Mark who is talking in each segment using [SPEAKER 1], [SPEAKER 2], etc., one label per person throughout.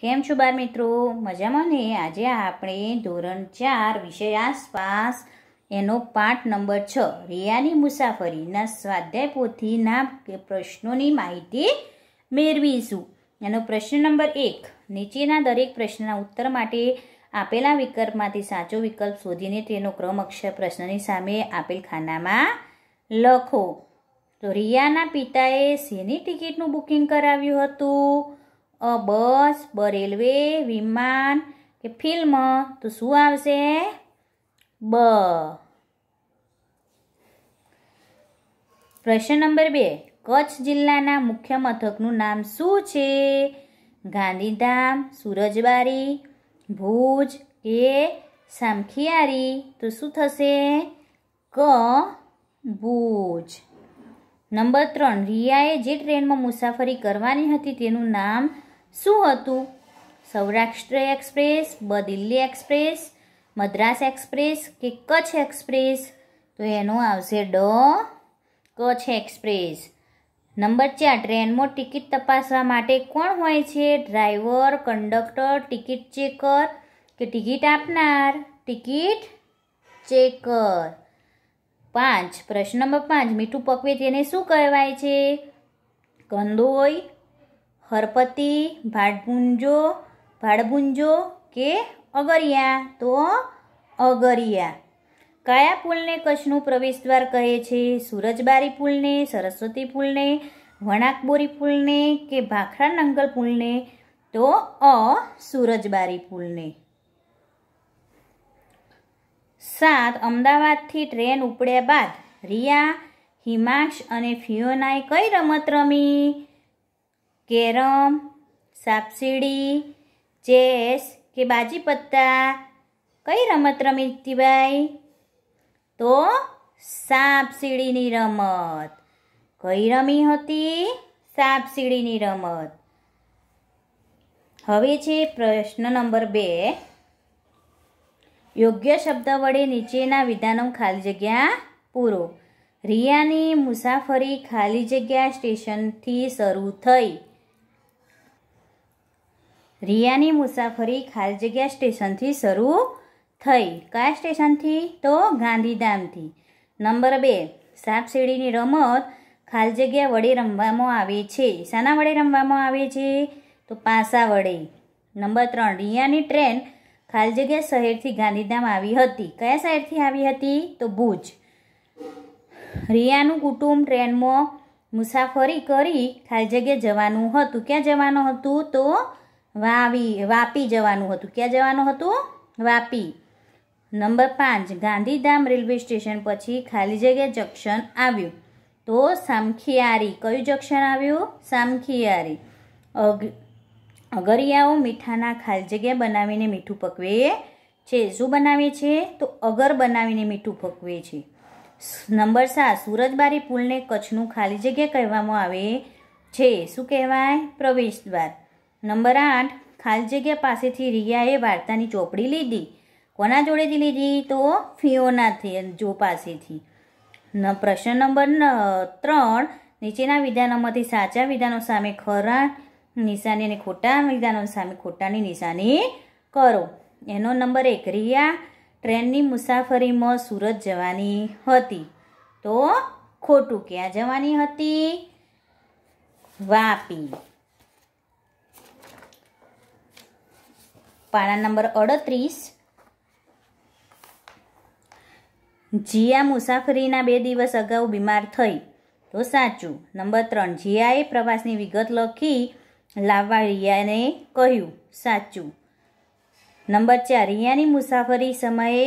[SPEAKER 1] કેમ છો બાર મિત્રો મજામાં ને આજે આપણે ધોરણ ચાર વિષય આસપાસ એનો પાઠ નંબર છ રિયાની મુસાફરીના સ્વાધ્યાય પોથીના પ્રશ્નોની માહિતી મેળવીશું એનો પ્રશ્ન નંબર એક નીચેના દરેક પ્રશ્નના ઉત્તર માટે આપેલા વિકલ્પમાંથી સાચો વિકલ્પ શોધીને તેનો ક્રમ અક્ષર પ્રશ્નની સામે આપેલ ખાનામાં લખો તો રિયાના પિતાએ શેની ટિકિટનું બુકિંગ કરાવ્યું હતું અ બસ બ રેલવે વિમાન કે ફિલ્મ તો શું આવશે બ પ્રશ્ન નંબર બે કચ્છ જિલ્લાના મુખ્ય મથકનું નામ શું છે ગાંધીધામ સુરજબારી ભુજ કે સામખિયારી તો શું થશે ક ભુજ નંબર ત્રણ રિયાએ જે ટ્રેનમાં મુસાફરી કરવાની હતી તેનું નામ શું હતું સૌરાષ્ટ્ર એક્સપ્રેસ બ દિલ્હી એક્સપ્રેસ મદ્રાસ એક્સપ્રેસ કે કચ્છ એક્સપ્રેસ તો એનો આવશે ડ કચ્છ એક્સપ્રેસ નંબર ચાર ટ્રેનમાં ટિકિટ તપાસવા માટે કોણ હોય છે ડ્રાઈવર કંડક્ટર ટિકિટ ચેકર કે ટિકિટ આપનાર ટિકિટ ચેકર પાંચ પ્રશ્ન નંબર પાંચ મીઠું પકવે તેને શું કહેવાય છે કંદોય હરપતિ ભાડભુંજો ભાડભુંજો કે અગરિયા તો અગરિયા કયા પુલને કચ્છનું પ્રવેશદ્વાર કહે છે સૂરજબારી પુલને સરસ્વતી પુલને વણાકબોરી પુલને કે ભાખરા નંગલ પુલને તો અ સૂરજબારી પુલને સાત અમદાવાદથી ટ્રેન ઉપડ્યા બાદ રિયા હિમાક્ષ અને ફિયોનાએ કઈ રમત રમી કેરમ સાપસીડી ચેસ કે બાજી પત્તા કઈ રમત રમી ભાઈ તો સાપસીડીની રમત કઈ રમી હતી સાપસીડીની રમત હવે છે પ્રશ્ન નંબર બે યોગ્ય શબ્દ વડે નીચેના વિધાનો ખાલી જગ્યા પૂરો રિયાની મુસાફરી ખાલી જગ્યા સ્ટેશનથી શરૂ થઈ રિયાની મુસાફરી ખાલી જગ્યા સ્ટેશનથી શરૂ થઈ કયા સ્ટેશનથી તો ગાંધીધામથી નંબર બે સાપસીડીની રમત ખાલી જગ્યા વડે રમવામાં આવે છે શાના વડે રમવામાં આવે છે તો પાસા વડે નંબર ત્રણ રિયાની ટ્રેન ખાલી જગ્યા શહેરથી ગાંધીધામ આવી હતી કયા શહેરથી આવી હતી તો ભુજ રિયાનું કુટુંબ ટ્રેનમાં મુસાફરી કરી ખાલી જગ્યા જવાનું હતું ક્યાં જવાનું હતું તો વાવી વાપી જવાનું હતું ક્યાં જવાનું હતું વાપી નંબર પાંચ ગાંધીધામ રેલવે સ્ટેશન પછી ખાલી જગ્યા જંક્શન આવ્યું તો સામખિયારી કયું જંક્શન આવ્યું સામખિયારી અગરિયાઓ મીઠાના ખાલી જગ્યા બનાવીને મીઠું પકવે છે શું બનાવે છે તો અગર બનાવીને મીઠું પકવે છે નંબર સાત સુરજબારી પુલને કચ્છનું ખાલી જગ્યા કહેવામાં આવે છે શું કહેવાય પ્રવેશ દ્વાર નંબર આઠ ખાલી જગ્યા પાસેથી રિયાએ વાર્તાની ચોપડી લીધી કોના જોડેથી લીધી તો ફિયોનાથી જો પાસેથી ન પ્રશ્ન નંબર ત્રણ નીચેના વિધાનોમાંથી સાચા વિધાનો સામે ખરા નિશાની અને ખોટા વિધાનો સામે ખોટાની નિશાની કરો એનો નંબર એક રિયા ટ્રેનની મુસાફરીમાં સુરત જવાની હતી તો ખોટું ક્યાં જવાની હતી વાપી પાના નંબર અડત્રીસ જીયા મુસાફરીના બે દિવસ અગાઉ બીમાર થઈ તો સાચું નંબર ત્રણ જીયાએ પ્રવાસની વિગત લખી લાવવા રિયાને કહ્યું સાચું નંબર ચાર રિયાની મુસાફરી સમયે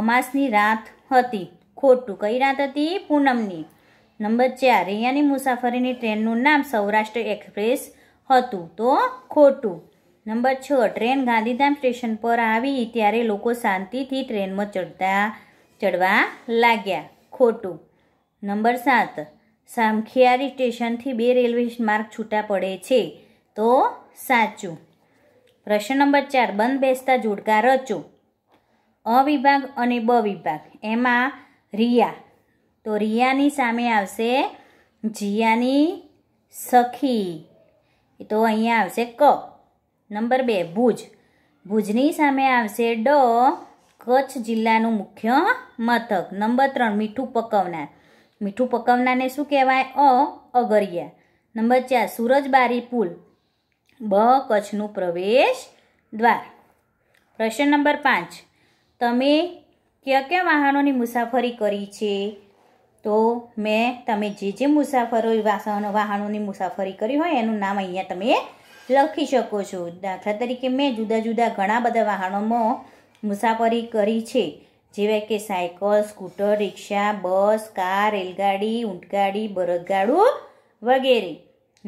[SPEAKER 1] અમાસની રાત હતી ખોટું કઈ રાત હતી પૂનમની નંબર ચાર રિયાની મુસાફરીની ટ્રેનનું નામ સૌરાષ્ટ્ર એક્સપ્રેસ હતું તો ખોટું નંબર છ ટ્રેન ગાંધીધામ સ્ટેશન પર આવી ત્યારે લોકો શાંતિથી ટ્રેનમાં ચડતા ચડવા લાગ્યા ખોટું નંબર સાત સામખિયારી સ્ટેશનથી બે રેલવે માર્ગ છૂટા પડે છે તો સાચું પ્રશ્ન નંબર ચાર બંધ બેસતા જોડકા રચો અવિભાગ અને બ વિભાગ એમાં રિયા તો રિયાની સામે આવશે જિયાની સખી તો અહીંયા આવશે ક નંબર બે ભુજ ભુજની સામે આવશે ડ કચ્છ જિલ્લાનું મુખ્ય મથક નંબર ત્રણ મીઠું પકવનાર મીઠું પકવનારને શું કહેવાય અ અગરિયા નંબર ચાર સૂરજબારી પુલ બ કચ્છનું પ્રવેશ દ્વાર પ્રશ્ન નંબર પાંચ તમે કયા કયા વાહનોની મુસાફરી કરી છે તો મેં તમે જે જે મુસાફરો વાહનોની મુસાફરી કરી હોય એનું નામ અહીંયા તમે લખી શકો છો દાખલા તરીકે મેં જુદા જુદા ઘણા બધા વાહનોમાં મુસાફરી કરી છે જેવા કે સાયકલ સ્કૂટર રિક્ષા બસ કાર રેલગાડી ઊંટગાડી બળદગાડું વગેરે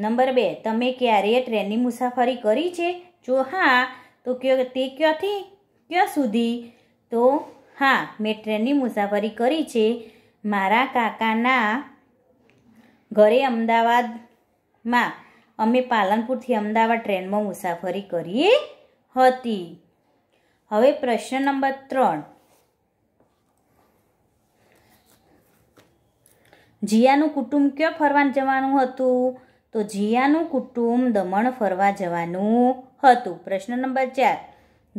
[SPEAKER 1] નંબર બે તમે ક્યારેય ટ્રેનની મુસાફરી કરી છે જો હા તો ક્યો તે ક્યાંથી ક્યાં સુધી તો હા મેં ટ્રેનની મુસાફરી કરી છે મારા કાકાના ઘરે અમદાવાદમાં અમે પાલનપુરથી અમદાવાદ ટ્રેનમાં મુસાફરી કરી હતી હવે પ્રશ્ન નંબર ત્રણ જીયાનું કુટુંબ ક્યાં ફરવા જવાનું હતું તો જીયાનું કુટુંબ દમણ ફરવા જવાનું હતું પ્રશ્ન નંબર ચાર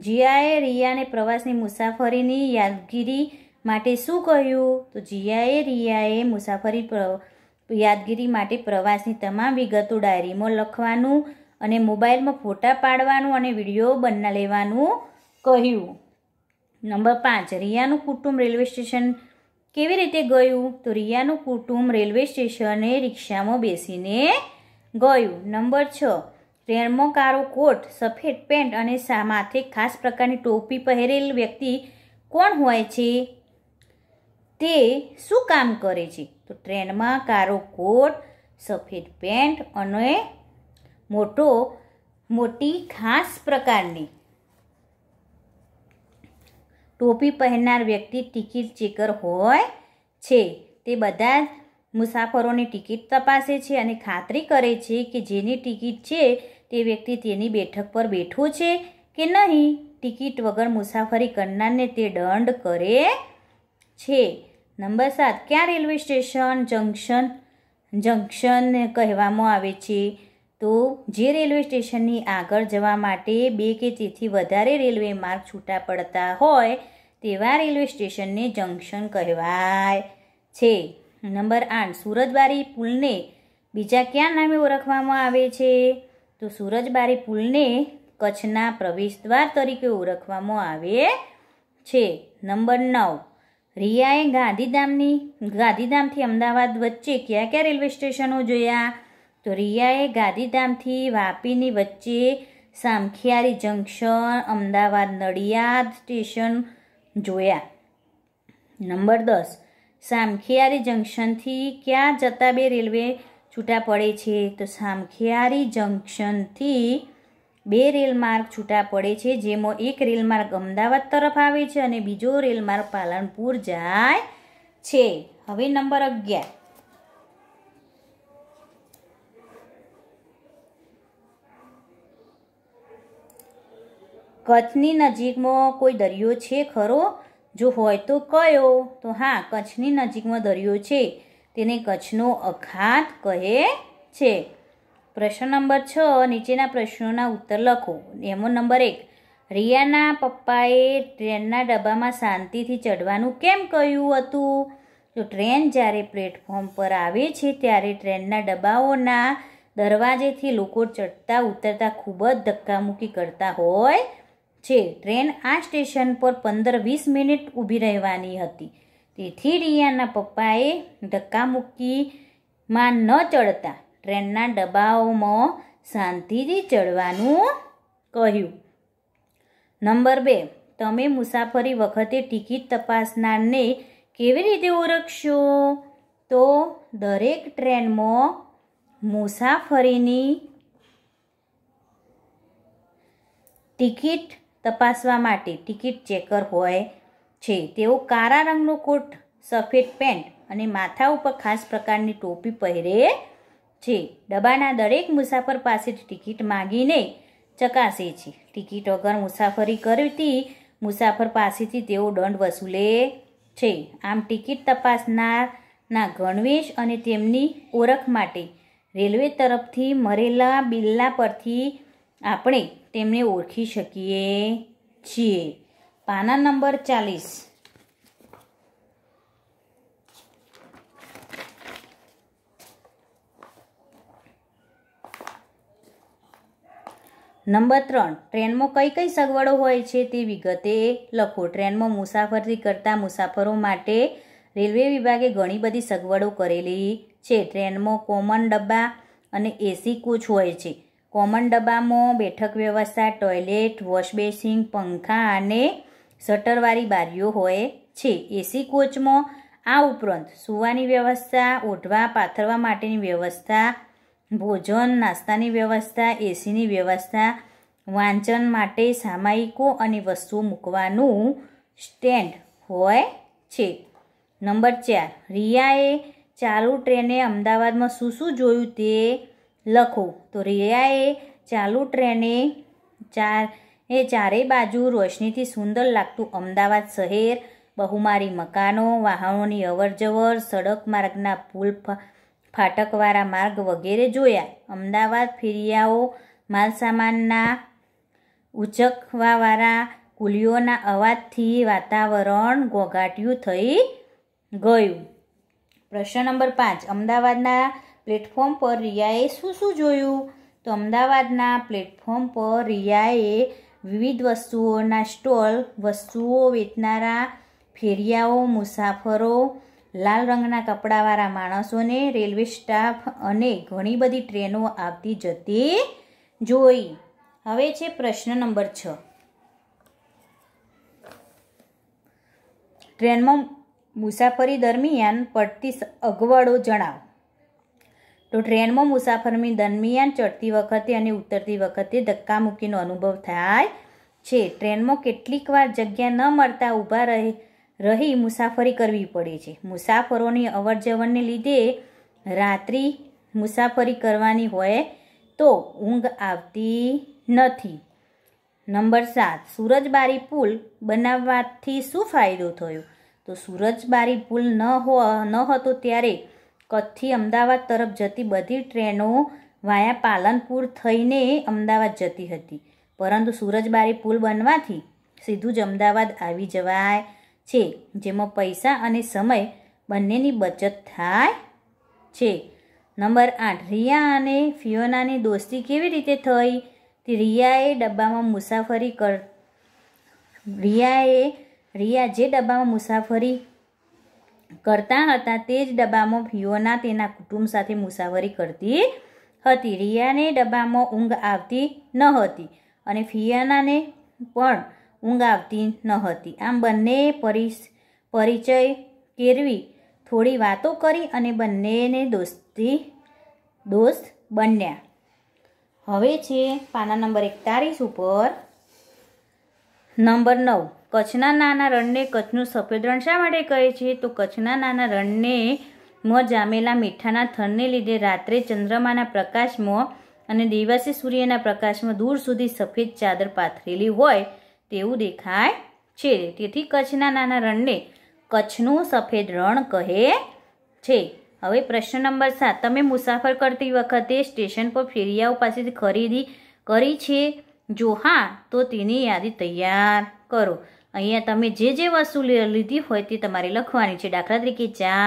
[SPEAKER 1] જીયાએ રિયાને પ્રવાસની મુસાફરીની યાદગીરી માટે શું કહ્યું તો જીયાએ રિયાએ મુસાફરી યાદગીરી માટે પ્રવાસની તમામ વિગતો ડાયરીમાં લખવાનું અને મોબાઈલમાં ફોટા પાડવાનું અને વિડીયો બના લેવાનું કહ્યું નંબર પાંચ રિયાનું કુટુંબ રેલવે સ્ટેશન કેવી રીતે ગયું તો રિયાનું કુટુંબ રેલવે સ્ટેશને રિક્ષામાં બેસીને ગયું નંબર છ રેણમોકારો કોટ સફેદ પેન્ટ અને માથે ખાસ પ્રકારની ટોપી પહેરેલ વ્યક્તિ કોણ હોય છે તે શું કામ કરે છે તો ટ્રેનમાં કારો કોટ સફેદ પેન્ટ અને મોટો મોટી ખાસ પ્રકારની ટોપી પહેરનાર વ્યક્તિ ટિકિટ ચેકર હોય છે તે બધા મુસાફરોની ટિકિટ તપાસે છે અને ખાતરી કરે છે કે જેની ટિકિટ છે તે વ્યક્તિ તેની બેઠક પર બેઠો છે કે નહીં ટિકિટ વગર મુસાફરી કરનારને તે દંડ કરે છે નંબર સાત ક્યાં રેલવે સ્ટેશન જંકશન જંકશન કહેવામાં આવે છે તો જે રેલવે સ્ટેશનની આગળ જવા માટે બે કે તેથી વધારે રેલવે માર્ગ છૂટા પડતા હોય તેવા રેલવે સ્ટેશનને જંકશન કહેવાય છે નંબર આઠ સુરજબારી પુલને બીજા ક્યાં નામે ઓળખવામાં આવે છે તો સુરજબારી પુલને કચ્છના પ્રવેશદ્વાર તરીકે ઓળખવામાં આવે છે નંબર નવ રિયાએ ગાંધીધામની ગાંધીધામથી અમદાવાદ વચ્ચે કયા કયા રેલવે સ્ટેશનો જોયા તો રિયાએ ગાંધીધામથી વાપીની વચ્ચે સામખિયારી જંકશન અમદાવાદ નડિયાદ સ્ટેશન જોયા નંબર દસ સામખિયારી જંકશનથી ક્યાં જતા બે રેલવે છૂટા પડે છે તો સામખિયારી જંકશનથી બે રેલમાર્ગ છૂટા પડે છે જેમાં એક રેલ માર્ગ અમદાવાદ તરફ આવે છે અને બીજો રેલમાર્ગ પાલનપુર જાય છે હવે નંબર અગિયાર કચ્છની નજીકમાં કોઈ દરિયો છે ખરો જો હોય તો કયો તો હા કચ્છની નજીકમાં દરિયો છે તેને કચ્છનો અખાત કહે છે પ્રશ્ન નંબર છ નીચેના પ્રશ્નોના ઉત્તર લખો એમો નંબર એક રિયાના પપ્પાએ ટ્રેનના ડબ્બામાં શાંતિથી ચડવાનું કેમ કહ્યું હતું તો ટ્રેન જ્યારે પ્લેટફોર્મ પર આવે છે ત્યારે ટ્રેનના ડબ્બાઓના દરવાજેથી લોકો ચડતા ઉતરતા ખૂબ જ ધક્કામુક્કી કરતા હોય છે ટ્રેન આ સ્ટેશન પર પંદર વીસ મિનિટ ઊભી રહેવાની હતી તેથી રિયાના પપ્પાએ ધક્કામુક્કીમાં ન ચડતા ટ્રેનના ડબ્બાઓમાં શાંતિથી ચડવાનું કહ્યું નંબર બે તમે મુસાફરી વખતે ટિકિટ તપાસનારને કેવી રીતે ઓળખશો તો દરેક ટ્રેનમાં મુસાફરીની ટિકિટ તપાસવા માટે ટિકિટ ચેકર હોય છે તેઓ કાળા રંગનો કોટ સફેદ પેન્ટ અને માથા ઉપર ખાસ પ્રકારની ટોપી પહેરે છે ડબ્બાના દરેક મુસાફર પાસેથી ટિકિટ માગીને ચકાસે છે ટિકિટ વગર મુસાફરી કરતી મુસાફર પાસેથી તેઓ દંડ વસૂલે છે આમ ટિકિટ તપાસનારના ગણવેશ અને તેમની ઓળખ માટે રેલવે તરફથી મરેલા બિલ્લા પરથી આપણે તેમને ઓળખી શકીએ છીએ પાના નંબર ચાલીસ નંબર ત્રણ ટ્રેનમાં કઈ કઈ સગવડો હોય છે તે વિગતે લખો ટ્રેનમાં મુસાફરી કરતા મુસાફરો માટે રેલવે વિભાગે ઘણી બધી સગવડો કરેલી છે ટ્રેનમાં કોમન ડબ્બા અને એસી કોચ હોય છે કોમન ડબ્બામાં બેઠક વ્યવસ્થા ટોયલેટ વોશબેસિન પંખા અને શટરવાળી બારીઓ હોય છે એસી કોચમાં આ ઉપરાંત સૂવાની વ્યવસ્થા ઓઢવા પાથરવા માટેની વ્યવસ્થા ભોજન નાસ્તાની વ્યવસ્થા એસીની વ્યવસ્થા વાંચન માટે સામાયિકો અને વસ્તુઓ મૂકવાનું સ્ટેન્ડ હોય છે નંબર ચાર રિયાએ ચાલુ ટ્રેને અમદાવાદમાં શું શું જોયું તે લખો તો રિયાએ ચાલુ ટ્રેને ચાર એ ચારેય બાજુ રોશનીથી સુંદર લાગતું અમદાવાદ શહેર બહુમારી મકાનો વાહનોની અવરજવર સડક માર્ગના પુલ ફા ફાટકવાળા માર્ગ વગેરે જોયા અમદાવાદ ફેરિયાઓ માલસામાનના ઉચકવાવાળા કુલીઓના અવાજથી વાતાવરણ ઘોઘાટ્યું થઈ ગયું પ્રશ્ન નંબર પાંચ અમદાવાદના પ્લેટફોર્મ પર રિયાએ શું શું જોયું તો અમદાવાદના પ્લેટફોર્મ પર રિયાએ વિવિધ વસ્તુઓના સ્ટોલ વસ્તુઓ વેચનારા ફેરિયાઓ મુસાફરો લાલ રંગના કપડાવાળા માણસોને રેલવે સ્ટાફ અને ઘણી બધી ટ્રેનો આવતી જતી જોઈ હવે છે પ્રશ્ન નંબર છ ટ્રેનમાં મુસાફરી દરમિયાન પડતી અગવડો જણાવો તો ટ્રેનમાં મુસાફરી દરમિયાન ચડતી વખતે અને ઉતરતી વખતે ધક્કા મૂકીનો અનુભવ થાય છે ટ્રેનમાં કેટલીક વાર જગ્યા ન મળતા ઊભા રહે રહી મુસાફરી કરવી પડે છે મુસાફરોની અવર જવરને લીધે રાત્રિ મુસાફરી કરવાની હોય તો ઊંઘ આવતી નથી નંબર સાત સૂરજબારી પુલ બનાવવાથી શું ફાયદો થયો તો સૂરજબારી પુલ ન હો ન હતો ત્યારે કચ્છથી અમદાવાદ તરફ જતી બધી ટ્રેનો વાયા પાલનપુર થઈને અમદાવાદ જતી હતી પરંતુ સૂરજબારી પુલ બનવાથી સીધું જ અમદાવાદ આવી જવાય છે જેમાં પૈસા અને સમય બંનેની બચત થાય છે નંબર આઠ રિયા અને ફિયોનાની દોસ્તી કેવી રીતે થઈ તે રિયાએ ડબ્બામાં મુસાફરી કર રિયાએ રિયા જે ડબ્બામાં મુસાફરી કરતા હતા તે જ ડબ્બામાં ફિયોના તેના કુટુંબ સાથે મુસાફરી કરતી હતી રિયાને ડબ્બામાં ઊંઘ આવતી ન હતી અને ફિયોનાને પણ ઊંઘ આવતી ન હતી આમ બંને પરિસ પરિચય કેરવી થોડી વાતો કરી અને બંનેને દોસ્તી દોસ્ત બન્યા હવે છે પાના નંબર એકતાલીસ ઉપર નંબર નવ કચ્છના નાના રણને કચ્છનું સફેદ રણ શા માટે કહે છે તો કચ્છના નાના રણને માં જામેલા મીઠાના થરને લીધે રાત્રે ચંદ્રમાના પ્રકાશમાં અને દિવસે સૂર્યના પ્રકાશમાં દૂર સુધી સફેદ ચાદર પાથરેલી હોય તેવું દેખાય છે તેથી કચ્છના નાના રણને કચ્છનું સફેદ રણ કહે છે હવે પ્રશ્ન નંબર સાત તમે મુસાફર કરતી વખતે સ્ટેશન પર ફેરિયાઓ પાસેથી ખરીદી કરી છે જો હા તો તેની યાદી તૈયાર કરો અહીંયા તમે જે જે વસ્તુ લીધી હોય તે તમારે લખવાની છે દાખલા તરીકે ચા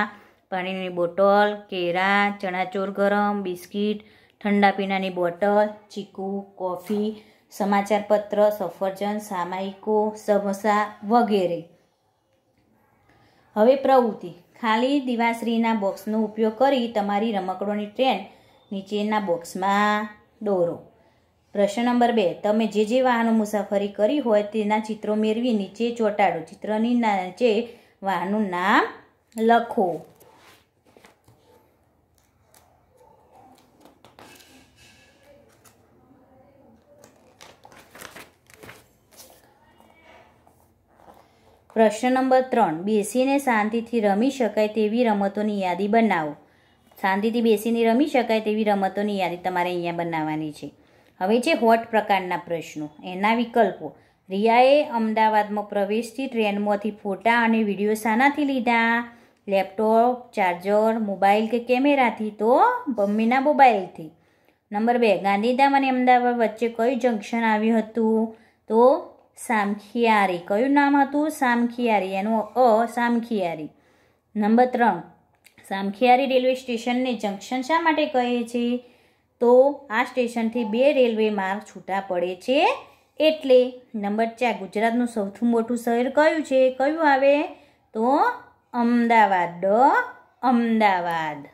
[SPEAKER 1] પાણીની બોટલ કેરા ચણાચોર ગરમ બિસ્કિટ ઠંડા પીણાની બોટલ ચીકુ કોફી સમાચાર પત્ર સફરજન સામાયિકો સમસા વગેરે હવે પ્રવૃત્તિ ખાલી દિવાશ્રીના બોક્સનો ઉપયોગ કરી તમારી રમકડોની ટ્રેન નીચેના બોક્સમાં દોરો પ્રશ્ન નંબર બે તમે જે જે વાહનો મુસાફરી કરી હોય તેના ચિત્રો મેળવી નીચે ચોંટાડો ચિત્રની નીચે વાહનનું નામ લખો પ્રશ્ન નંબર ત્રણ બેસીને શાંતિથી રમી શકાય તેવી રમતોની યાદી બનાવો શાંતિથી બેસીને રમી શકાય તેવી રમતોની યાદી તમારે અહીંયા બનાવવાની છે હવે છે હોટ પ્રકારના પ્રશ્નો એના વિકલ્પો રિયાએ અમદાવાદમાં પ્રવેશથી ટ્રેનમાંથી ફોટા અને વિડીયો શાનાથી લીધા લેપટોપ ચાર્જર મોબાઈલ કે કેમેરાથી તો મમ્મીના મોબાઈલથી નંબર બે ગાંધીધામ અને અમદાવાદ વચ્ચે કયું જંકશન આવ્યું હતું તો સામખિયારી કયું નામ હતું સામખિયારી એનું અ સામખિયારી નંબર ત્રણ સામખિયારી રેલવે સ્ટેશનને જંકશન શા માટે કહે છે તો આ સ્ટેશનથી બે રેલવે માર્ગ છૂટા પડે છે એટલે નંબર ચાર ગુજરાતનું સૌથી મોટું શહેર કયું છે કયું આવે તો અમદાવાદ ડ અમદાવાદ